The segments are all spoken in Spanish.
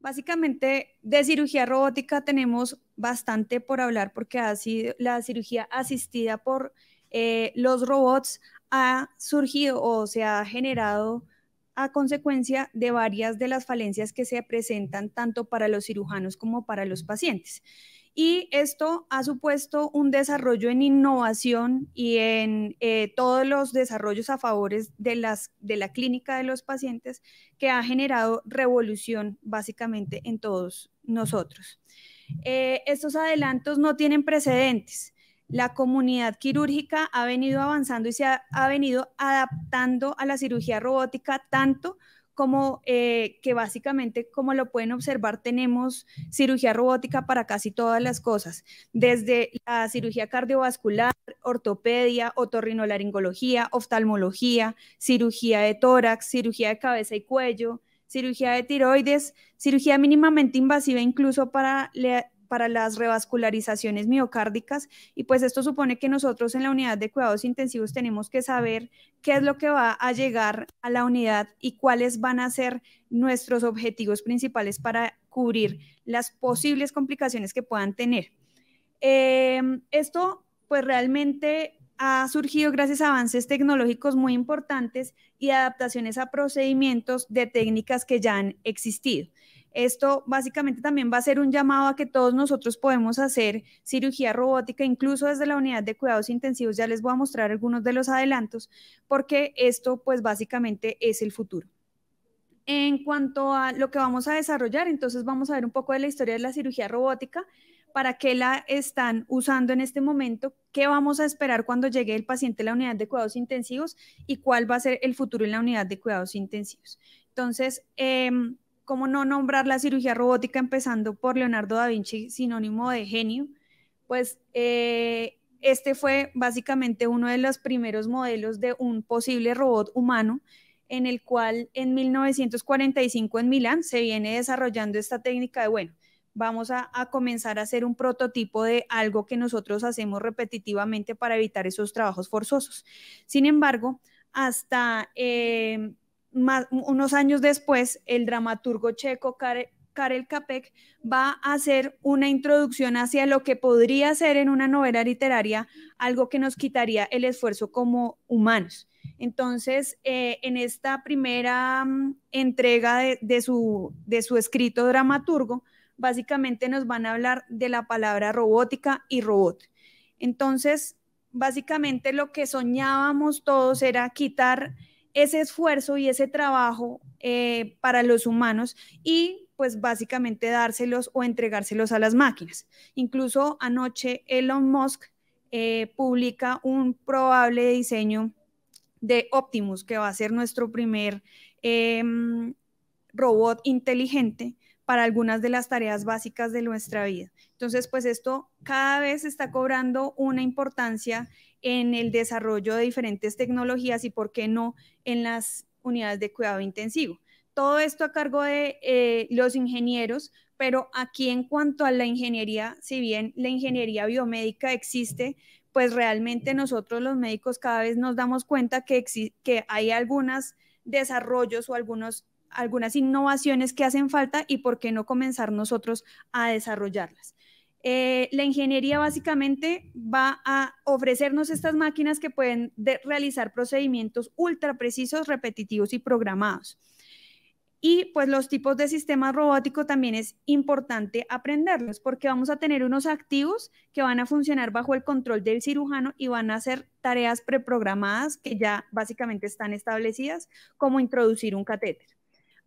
Básicamente, de cirugía robótica tenemos bastante por hablar porque ha sido, la cirugía asistida por eh, los robots ha surgido o se ha generado a consecuencia de varias de las falencias que se presentan tanto para los cirujanos como para los pacientes y esto ha supuesto un desarrollo en innovación y en eh, todos los desarrollos a favores de, de la clínica de los pacientes que ha generado revolución básicamente en todos nosotros. Eh, estos adelantos no tienen precedentes. La comunidad quirúrgica ha venido avanzando y se ha, ha venido adaptando a la cirugía robótica tanto como eh, que básicamente, como lo pueden observar, tenemos cirugía robótica para casi todas las cosas, desde la cirugía cardiovascular, ortopedia, otorrinolaringología, oftalmología, cirugía de tórax, cirugía de cabeza y cuello, cirugía de tiroides, cirugía mínimamente invasiva incluso para la, para las revascularizaciones miocárdicas y pues esto supone que nosotros en la unidad de cuidados intensivos tenemos que saber qué es lo que va a llegar a la unidad y cuáles van a ser nuestros objetivos principales para cubrir las posibles complicaciones que puedan tener. Em, esto pues realmente ha surgido gracias a avances tecnológicos muy importantes y adaptaciones a procedimientos de técnicas que ya han existido. Esto básicamente también va a ser un llamado a que todos nosotros podemos hacer cirugía robótica, incluso desde la unidad de cuidados intensivos, ya les voy a mostrar algunos de los adelantos, porque esto pues básicamente es el futuro. En cuanto a lo que vamos a desarrollar, entonces vamos a ver un poco de la historia de la cirugía robótica, para qué la están usando en este momento, qué vamos a esperar cuando llegue el paciente a la unidad de cuidados intensivos y cuál va a ser el futuro en la unidad de cuidados intensivos. Entonces, em, cómo no nombrar la cirugía robótica empezando por Leonardo da Vinci, sinónimo de genio, pues eh, este fue básicamente uno de los primeros modelos de un posible robot humano en el cual en 1945 en Milán se viene desarrollando esta técnica de, bueno, vamos a, comenzar a hacer un prototipo de algo que nosotros hacemos repetitivamente para evitar esos trabajos forzosos. Sin embargo, hasta... Eh, unos años después, el dramaturgo checo Karel, Karel Capek va a hacer una introducción hacia lo que podría ser en una novela literaria algo que nos quitaría el esfuerzo como humanos. Entonces, eh, en esta primera mm, entrega su, de su escrito dramaturgo, básicamente nos van a hablar de la palabra robótica y robot. Entonces, básicamente lo que soñábamos todos era quitar ese esfuerzo y ese trabajo eh, para los humanos y pues básicamente dárselos o entregárselos a las máquinas. Incluso anoche Elon Musk eh, publica un probable diseño de Optimus, que va a ser nuestro primer em, robot inteligente para algunas de las tareas básicas de nuestra vida. Entonces, pues esto cada vez está cobrando una importancia en el desarrollo de diferentes tecnologías y, ¿por qué no?, en las unidades de cuidado intensivo. Todo esto a cargo de eh, los ingenieros, pero aquí en cuanto a la ingeniería, si bien la ingeniería biomédica existe, pues realmente nosotros los médicos cada vez nos damos cuenta que, que hay algunos desarrollos o algunos algunas innovaciones que hacen falta y por qué no comenzar nosotros a desarrollarlas. Eh, la ingeniería básicamente va a ofrecernos estas máquinas que pueden realizar procedimientos ultra precisos, repetitivos y programados. Y pues los tipos de sistemas robóticos también es importante aprenderlos porque vamos a tener unos activos que van a funcionar bajo el control del cirujano y van a hacer tareas preprogramadas que ya básicamente están establecidas, como introducir un catéter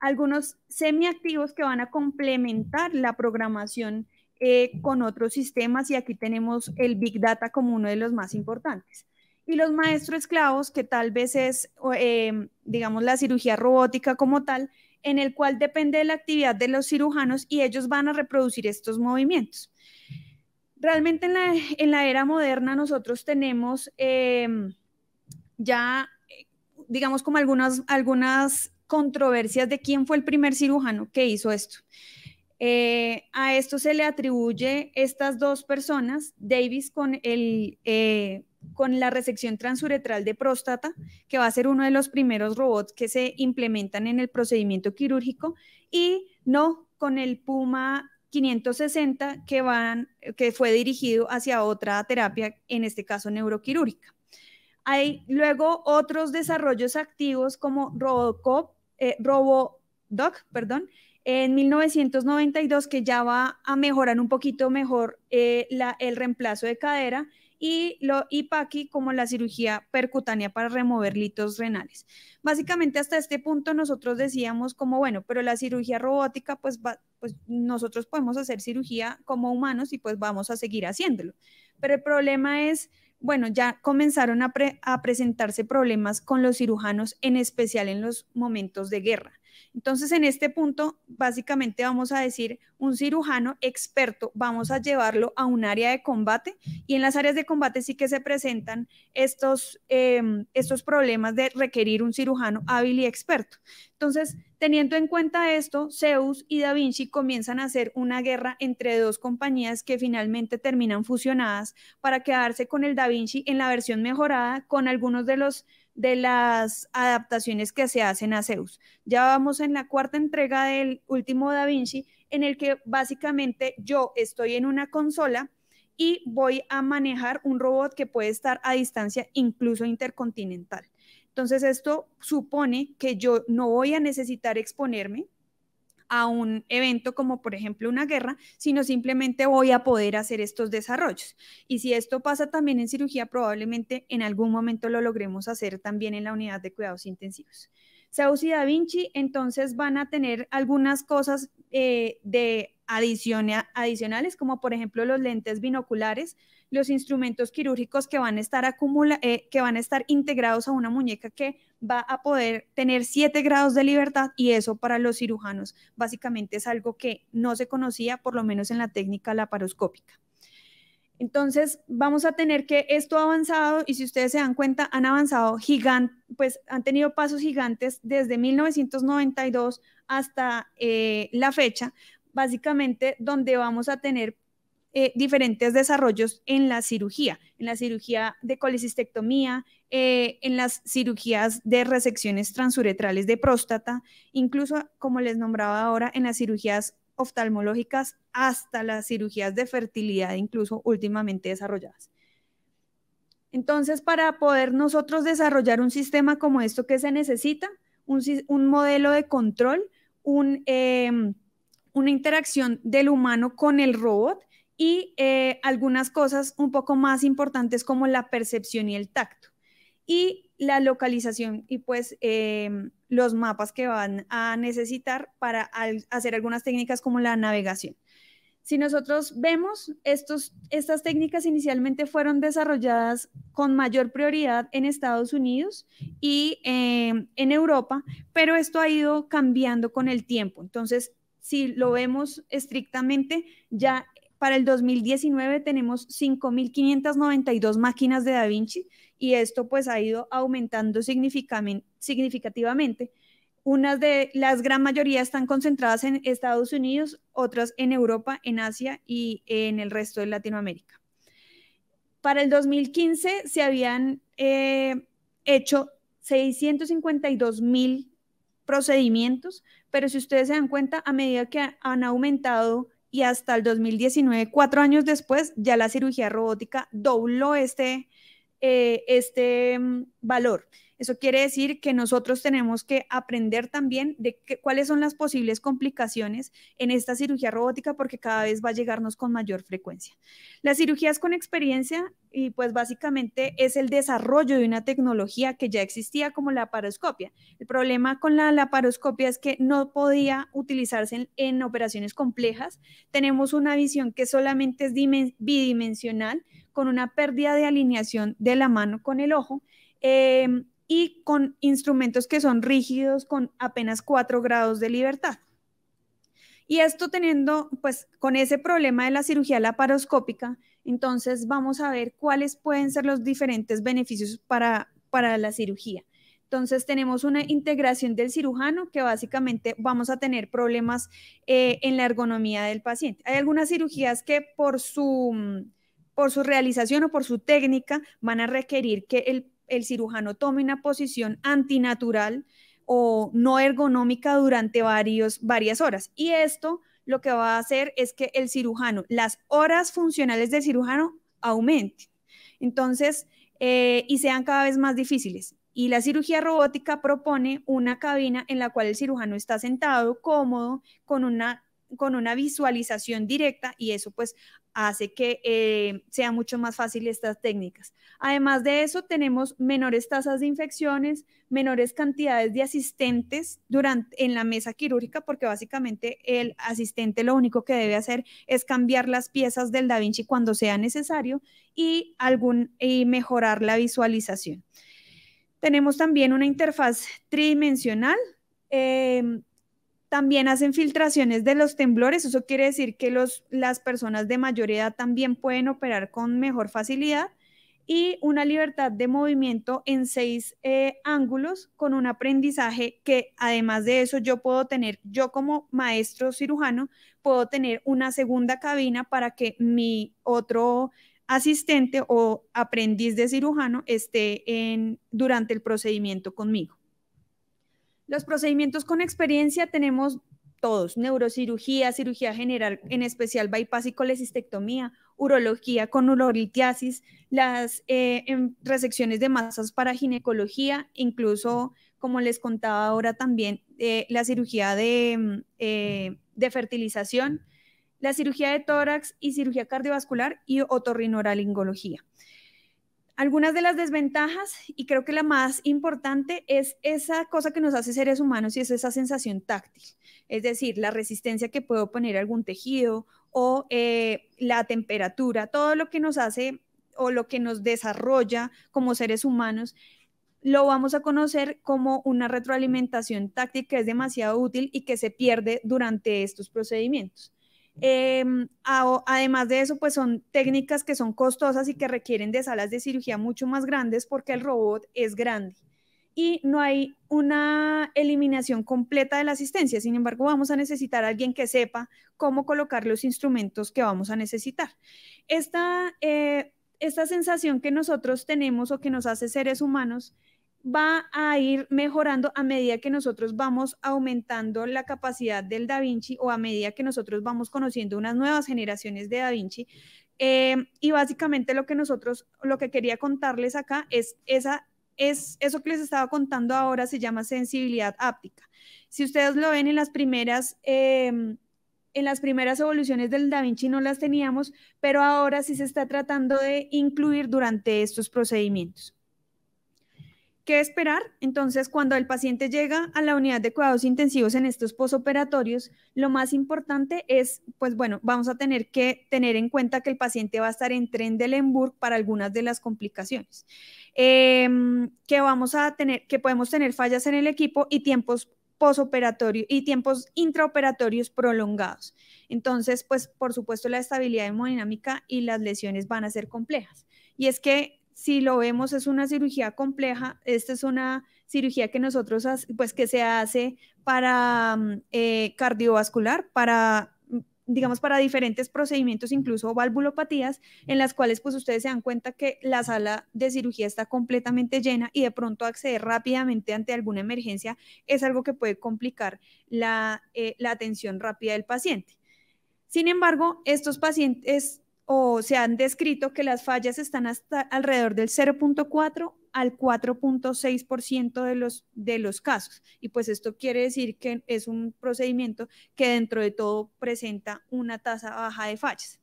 algunos semiactivos que van a complementar la programación eh, con otros sistemas y aquí tenemos el Big Data como uno de los más importantes. Y los maestros esclavos, que tal vez es, em, digamos, la cirugía robótica como tal, en el cual depende de la actividad de los cirujanos y ellos van a reproducir estos movimientos. Realmente en la, en la era moderna nosotros tenemos em, ya, digamos, como algunas, algunas controversias de quién fue el primer cirujano que hizo esto. Eh, a esto se le atribuye estas dos personas, Davis con, el, eh, con la resección transuretral de próstata, que va a ser uno de los primeros robots que se implementan en el procedimiento quirúrgico, y no con el Puma 560 que, que fue dirigido hacia otra terapia, en este caso neuroquirúrgica. Hay luego otros desarrollos activos como Robocop eh, RoboDoc, perdón, en 1992 que ya va a mejorar un poquito mejor eh, el reemplazo de cadera y, lo, IPACI como la cirugía percutánea para remover litos renales. Básicamente hasta este punto nosotros decíamos como, bueno, pero la cirugía robótica, pues, pues nosotros podemos hacer cirugía como humanos y pues vamos a seguir haciéndolo. Pero el problema es bueno, ya comenzaron a, presentarse problemas con los cirujanos, en especial en los momentos de guerra. Entonces, en este punto, básicamente vamos a decir, un cirujano experto, vamos a llevarlo a un área de combate y en las áreas de combate sí que se presentan estos, em, estos problemas de requerir un cirujano hábil y experto. Entonces, Teniendo en cuenta esto, Zeus y Da Vinci comienzan a hacer una guerra entre dos compañías que finalmente terminan fusionadas para quedarse con el Da Vinci en la versión mejorada con algunos de los de las adaptaciones que se hacen a Zeus. Ya vamos en la cuarta entrega del último Da Vinci, en el que básicamente yo estoy en una consola y voy a manejar un robot que puede estar a distancia incluso intercontinental. Entonces, esto supone que yo no voy a necesitar exponerme a un evento como por ejemplo una guerra, sino simplemente voy a poder hacer estos desarrollos. Y si esto pasa también en cirugía, probablemente en algún momento lo logremos hacer también en la unidad de cuidados intensivos. Sauce y Da Vinci entonces van a tener algunas cosas eh, de adicionales, como por ejemplo los lentes binoculares, los instrumentos quirúrgicos que van a estar, eh, que van a estar integrados a una muñeca que va a poder tener 7 grados de libertad y eso para los cirujanos básicamente es algo que no se conocía, por lo menos en la técnica laparoscópica. Entonces, vamos a tener que esto ha avanzado y si ustedes se dan cuenta, han avanzado gigante, pues han tenido pasos gigantes desde 1992 hasta eh, la fecha, básicamente donde vamos a tener eh, diferentes desarrollos en la cirugía, en la cirugía de colecistectomía, eh, en las cirugías de resecciones transuretrales de próstata, incluso, como les nombraba ahora, en las cirugías oftalmológicas hasta las cirugías de fertilidad, incluso últimamente desarrolladas. Entonces, para poder nosotros desarrollar un sistema como esto que se necesita, un, modelo de control, em, una interacción del humano con el robot y eh, algunas cosas un poco más importantes como la percepción y el tacto y la localización y pues em, los mapas que van a necesitar para hacer algunas técnicas como la navegación. Si nosotros vemos, estos, estas técnicas inicialmente fueron desarrolladas con mayor prioridad en Estados Unidos y em, en Europa, pero esto ha ido cambiando con el tiempo. Entonces, si lo vemos estrictamente, ya para el 2019 tenemos 5.592 máquinas de Da Vinci y esto pues ha ido aumentando significativamente. Unas de las gran mayoría están concentradas en Estados Unidos, otras en Europa, en Asia y en el resto de Latinoamérica. Para el 2015 se habían eh, hecho 652 mil procedimientos, pero si ustedes se dan cuenta, a medida que han aumentado y hasta el 2019, cuatro años después, ya la cirugía robótica dobló este, eh, este mm, valor. Eso quiere decir que nosotros tenemos que aprender también de cuáles son las posibles complicaciones en esta cirugía robótica porque cada vez va a llegarnos con mayor frecuencia. Las cirugías con experiencia y pues básicamente es el desarrollo de una tecnología que ya existía como la laparoscopia. El problema con la laparoscopia es que no podía utilizarse en, operaciones complejas. Tenemos una visión que solamente es bidimensional con una pérdida de alineación de la mano con el ojo. Eh, y con instrumentos que son rígidos con apenas cuatro grados de libertad. Y esto teniendo, pues, con ese problema de la cirugía laparoscópica, entonces vamos a ver cuáles pueden ser los diferentes beneficios para, para la cirugía. Entonces tenemos una integración del cirujano que básicamente vamos a tener problemas eh, en la ergonomía del paciente. Hay algunas cirugías que por su, mm, por su realización o por su técnica van a requerir que el, el cirujano tome una posición antinatural o no ergonómica durante varios, varias horas. Y esto lo que va a hacer es que el cirujano, las horas funcionales del cirujano aumenten. Entonces, eh, y sean cada vez más difíciles. Y la cirugía robótica propone una cabina en la cual el cirujano está sentado, cómodo, con una con una visualización directa y eso pues hace que eh, sea mucho más fácil estas técnicas. Además de eso, tenemos menores tasas de infecciones, menores cantidades de asistentes durante, en la mesa quirúrgica, porque básicamente el asistente lo único que debe hacer es cambiar las piezas del Da Vinci cuando sea necesario y, algún, y mejorar la visualización. Tenemos también una interfaz tridimensional. Em, también hacen filtraciones de los temblores, eso quiere decir que los, las personas de mayor edad también pueden operar con mejor facilidad y una libertad de movimiento en seis eh, ángulos con un aprendizaje que además de eso yo puedo tener, yo como maestro cirujano, puedo tener una segunda cabina para que mi otro asistente o aprendiz de cirujano esté en, durante el procedimiento conmigo. Los procedimientos con experiencia tenemos todos, neurocirugía, cirugía general, en especial bypass y colecistectomía, urología con urolitiasis, las eh, resecciones de masas para ginecología, incluso, como les contaba ahora también, eh, la cirugía mm, eh, de, fertilización, la cirugía de tórax y cirugía cardiovascular y otorrinolaringología. Algunas de las desventajas, y creo que la más importante, es esa cosa que nos hace seres humanos y es esa sensación táctil, es decir, la resistencia que puedo poner a algún tejido o eh, la temperatura, todo lo que nos hace o lo que nos desarrolla como seres humanos, lo vamos a conocer como una retroalimentación táctil que es demasiado útil y que se pierde durante estos procedimientos. Em, además de eso, pues son técnicas que son costosas y que requieren de salas de cirugía mucho más grandes porque el robot es grande y no hay una eliminación completa de la asistencia. Sin embargo, vamos a necesitar a alguien que sepa cómo colocar los instrumentos que vamos a necesitar. esta eh, sensación que nosotros tenemos o que nos hace seres humanos va a ir mejorando a medida que nosotros vamos aumentando la capacidad del Da Vinci o a medida que nosotros vamos conociendo unas nuevas generaciones de Da Vinci. Eh, y básicamente lo que nosotros, lo que quería contarles acá es esa es eso que les estaba contando ahora se llama sensibilidad áptica. Si ustedes lo ven en las primeras em, en las primeras evoluciones del Da Vinci no las teníamos, pero ahora sí se está tratando de incluir durante estos procedimientos. ¿Qué esperar? Entonces, cuando el paciente llega a la unidad de cuidados intensivos en estos posoperatorios, lo más importante es, pues bueno, vamos a tener que tener en cuenta que el paciente va a estar en tren de Lemburg para algunas de las complicaciones, em, que vamos a tener, que podemos tener fallas en el equipo y tiempos posoperatorios y tiempos intraoperatorios prolongados. Entonces, pues por supuesto la estabilidad hemodinámica y las lesiones van a ser complejas. Y es que si lo vemos, es una cirugía compleja. Esta es una cirugía que nosotros, pues que se hace para mm, eh, cardiovascular, para mm, digamos, para diferentes procedimientos, incluso valvulopatías, en las cuales pues ustedes se dan cuenta que la sala de cirugía está completamente llena y de pronto acceder rápidamente ante alguna emergencia es algo que puede complicar la eh, atención rápida del paciente. Sin embargo, estos pacientes, o se han descrito que las fallas están hasta alrededor del 0.4 al 4.6% de los, de los casos. Y pues esto quiere decir que es un procedimiento que dentro de todo presenta una tasa baja de fallas.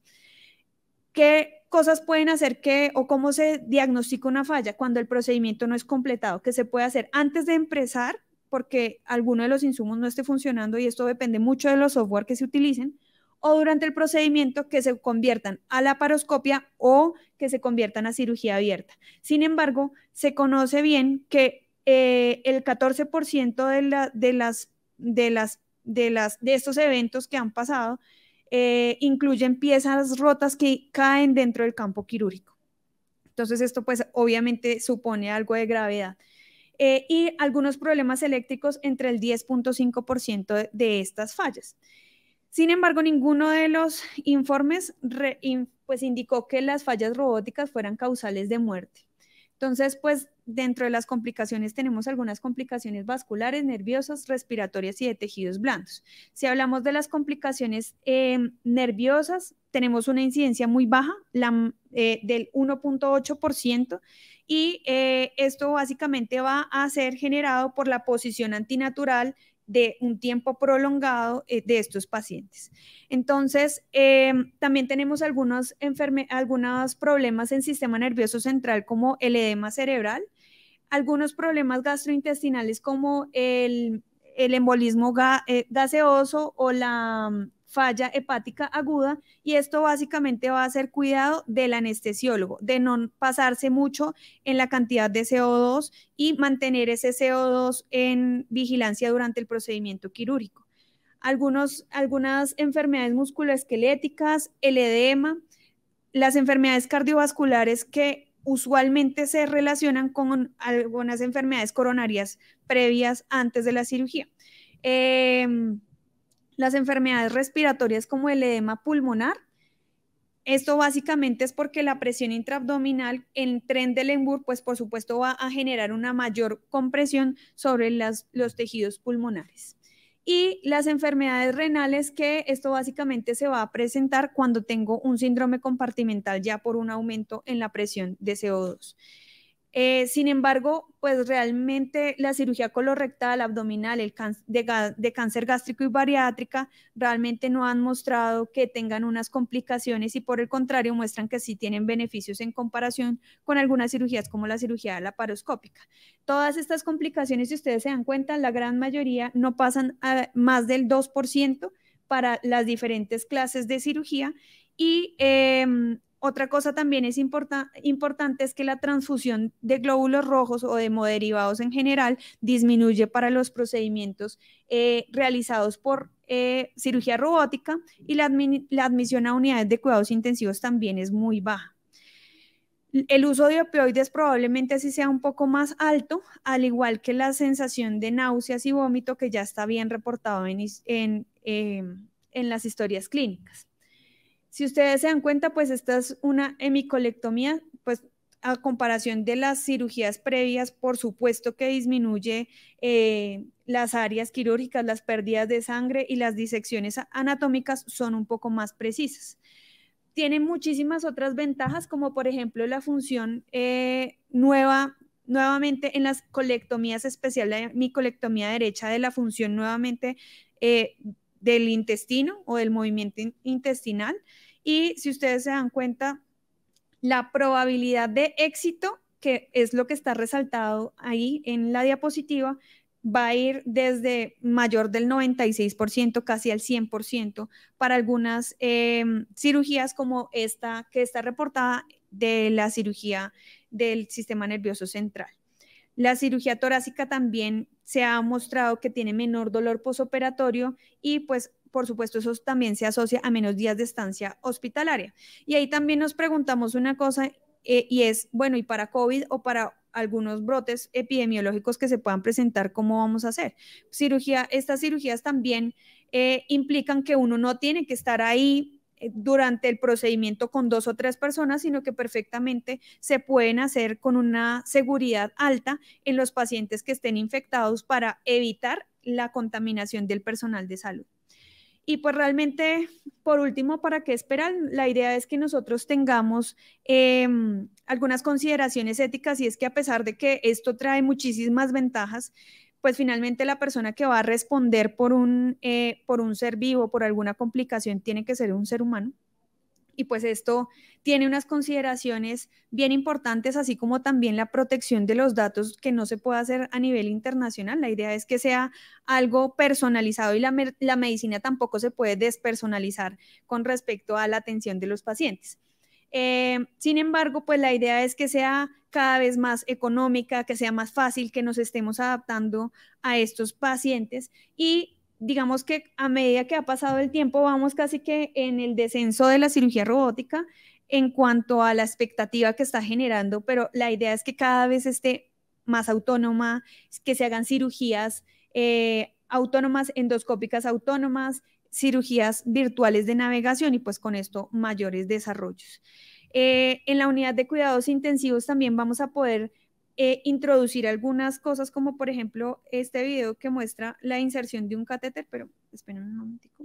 ¿Qué cosas pueden hacer que o cómo se diagnostica una falla cuando el procedimiento no es completado? ¿Qué se puede hacer antes de empezar? Porque alguno de los insumos no esté funcionando y esto depende mucho de los software que se utilicen o durante el procedimiento que se conviertan a la paroscopia o que se conviertan a cirugía abierta. Sin embargo, se conoce bien que eh, el 14% de, las, de, las, de, las, de estos eventos que han pasado eh, incluyen piezas rotas que caen dentro del campo quirúrgico. Entonces esto pues obviamente supone algo de gravedad. Eh, y algunos problemas eléctricos entre el 10.5% de estas fallas. Sin embargo, ninguno de los informes pues, indicó que las fallas robóticas fueran causales de muerte. Entonces, pues dentro de las complicaciones tenemos algunas complicaciones vasculares, nerviosas, respiratorias y de tejidos blandos. Si hablamos de las complicaciones em, nerviosas, tenemos una incidencia muy baja, eh, del 1.8%, y eh, esto básicamente va a ser generado por la posición antinatural de un tiempo prolongado eh, de estos pacientes. Entonces, eh, también tenemos algunos, problemas en sistema nervioso central como el edema cerebral, algunos problemas gastrointestinales como el, embolismo eh, gaseoso o la falla hepática aguda y esto básicamente va a ser cuidado del anestesiólogo, de no pasarse mucho en la cantidad de CO2 y mantener ese CO2 en vigilancia durante el procedimiento quirúrgico. Algunos, algunas enfermedades musculoesqueléticas, el edema, las enfermedades cardiovasculares que usualmente se relacionan con algunas enfermedades coronarias previas antes de la cirugía. Em, las enfermedades respiratorias como el edema pulmonar. Esto básicamente es porque la presión intraabdominal en tren de Lembur, pues por supuesto va a generar una mayor compresión sobre los tejidos pulmonares. Y las enfermedades renales, que esto básicamente se va a presentar cuando tengo un síndrome compartimental ya por un aumento en la presión de CO2. Eh, sin embargo, pues realmente la cirugía colorectal, abdominal, el de, cáncer gástrico y bariátrica realmente no han mostrado que tengan unas complicaciones y por el contrario muestran que sí tienen beneficios en comparación con algunas cirugías como la cirugía laparoscópica. Todas estas complicaciones, si ustedes se dan cuenta, la gran mayoría no pasan a más del 2% para las diferentes clases de cirugía y em, otra cosa también es importante es que la transfusión de glóbulos rojos o de hemoderivados en general disminuye para los procedimientos eh, realizados por eh, cirugía robótica y la, admisión a unidades de cuidados intensivos también es muy baja. El uso de opioides probablemente así sea un poco más alto, al igual que la sensación de náuseas y vómito que ya está bien reportado en em, las historias clínicas. Si ustedes se dan cuenta, pues esta es una hemicolectomía, pues a comparación de las cirugías previas, por supuesto que disminuye eh, las áreas quirúrgicas, las pérdidas de sangre y las disecciones anatómicas son un poco más precisas. Tiene muchísimas otras ventajas, como por ejemplo la función eh, nueva, nuevamente en las colectomías, especial la hemicolectomía derecha de la función nuevamente eh, del intestino o del movimiento intestinal. Y si ustedes se dan cuenta, la probabilidad de éxito, que es lo que está resaltado ahí en la diapositiva, va a ir desde mayor del 96%, casi al 100%, para algunas em, cirugías como esta que está reportada de la cirugía del sistema nervioso central. La cirugía torácica también se ha mostrado que tiene menor dolor posoperatorio y pues por supuesto, eso también se asocia a menos días de estancia hospitalaria. Y ahí también nos preguntamos una cosa eh, y es, bueno, ¿y para COVID o para algunos brotes epidemiológicos que se puedan presentar, cómo vamos a hacer? Cirugía, estas cirugías también eh, implican que uno no tiene que estar ahí eh, durante el procedimiento con dos o tres personas, sino que perfectamente se pueden hacer con una seguridad alta en los pacientes que estén infectados para evitar la contaminación del personal de salud. Y pues realmente, por último, ¿para qué esperar? La idea es que nosotros tengamos em, algunas consideraciones éticas y es que a pesar de que esto trae muchísimas ventajas, pues finalmente la persona que va a responder eh, por un, ser vivo, por alguna complicación, tiene que ser un ser humano. Y pues esto tiene unas consideraciones bien importantes, así como también la protección de los datos que no se puede hacer a nivel internacional. La idea es que sea algo personalizado y la medicina tampoco se puede despersonalizar con respecto a la atención de los pacientes. Eh, sin embargo, pues la idea es que sea cada vez más económica, que sea más fácil que nos estemos adaptando a estos pacientes y digamos que a medida que ha pasado el tiempo vamos casi que en el descenso de la cirugía robótica en cuanto a la expectativa que está generando, pero la idea es que cada vez esté más autónoma, que se hagan cirugías eh, autónomas, endoscópicas autónomas, cirugías virtuales de navegación y pues con esto mayores desarrollos. Eh, en la unidad de cuidados intensivos también vamos a poder eh, introducir algunas cosas como por ejemplo este video que muestra la inserción de un catéter, pero esperen un momentico.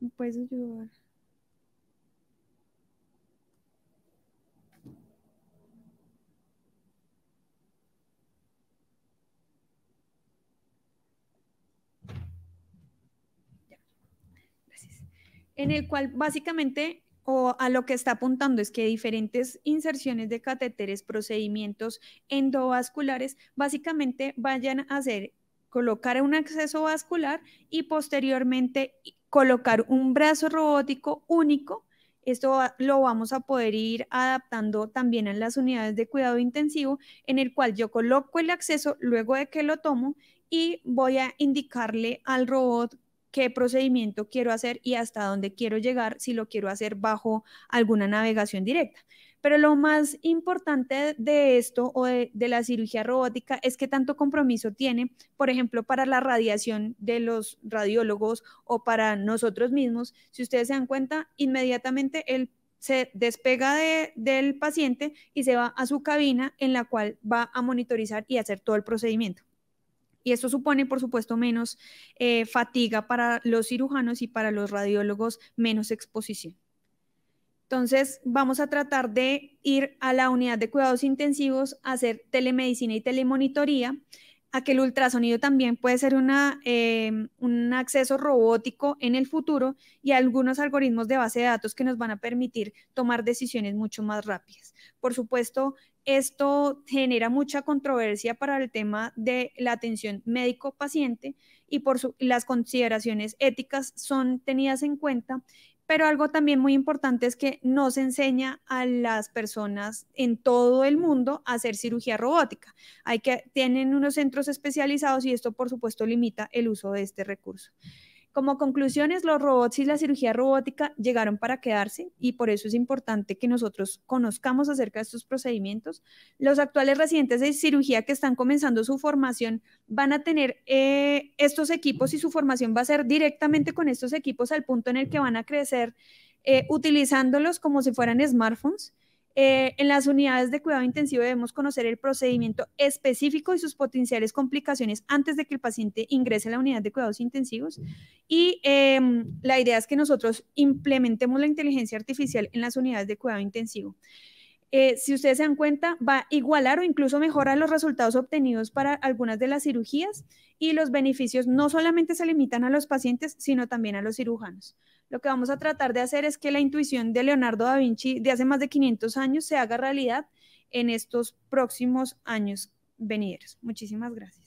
¿Me puedes ayudar? en el cual básicamente o a lo que está apuntando es que diferentes inserciones de catéteres, procedimientos endovasculares, básicamente vayan a hacer colocar un acceso vascular y posteriormente colocar un brazo robótico único. Esto lo vamos a poder ir adaptando también en las unidades de cuidado intensivo, en el cual yo coloco el acceso luego de que lo tomo y voy a indicarle al robot qué procedimiento quiero hacer y hasta dónde quiero llegar si lo quiero hacer bajo alguna navegación directa. Pero lo más importante de esto o de, la cirugía robótica es que tanto compromiso tiene, por ejemplo, para la radiación de los radiólogos o para nosotros mismos. Si ustedes se dan cuenta, inmediatamente él se despega del paciente y se va a su cabina en la cual va a monitorizar y hacer todo el procedimiento. Y esto supone, por supuesto, menos eh, fatiga para los cirujanos y para los radiólogos, menos exposición. Entonces, vamos a tratar de ir a la unidad de cuidados intensivos, a hacer telemedicina y telemonitoría, a que el ultrasonido también puede ser una, em, un acceso robótico en el futuro y algunos algoritmos de base de datos que nos van a permitir tomar decisiones mucho más rápidas. Por supuesto, esto genera mucha controversia para el tema de la atención médico-paciente y por las consideraciones éticas son tenidas en cuenta pero algo también muy importante es que no se enseña a las personas en todo el mundo a hacer cirugía robótica. Hay que, tienen unos centros especializados y esto, por supuesto, limita el uso de este recurso. Como conclusiones, los robots y la cirugía robótica llegaron para quedarse y por eso es importante que nosotros conozcamos acerca de estos procedimientos. Los actuales residentes de cirugía que están comenzando su formación van a tener eh, estos equipos y su formación va a ser directamente con estos equipos al punto en el que van a crecer eh, utilizándolos como si fueran smartphones eh, en las unidades de cuidado intensivo debemos conocer el procedimiento específico y sus potenciales complicaciones antes de que el paciente ingrese a la unidad de cuidados intensivos. Y em, la idea es que nosotros implementemos la inteligencia artificial en las unidades de cuidado intensivo. Eh, si ustedes se dan cuenta, va a igualar o incluso mejorar los resultados obtenidos para algunas de las cirugías y los beneficios no solamente se limitan a los pacientes, sino también a los cirujanos. Lo que vamos a tratar de hacer es que la intuición de Leonardo da Vinci de hace más de 500 años se haga realidad en estos próximos años venideros. Muchísimas gracias.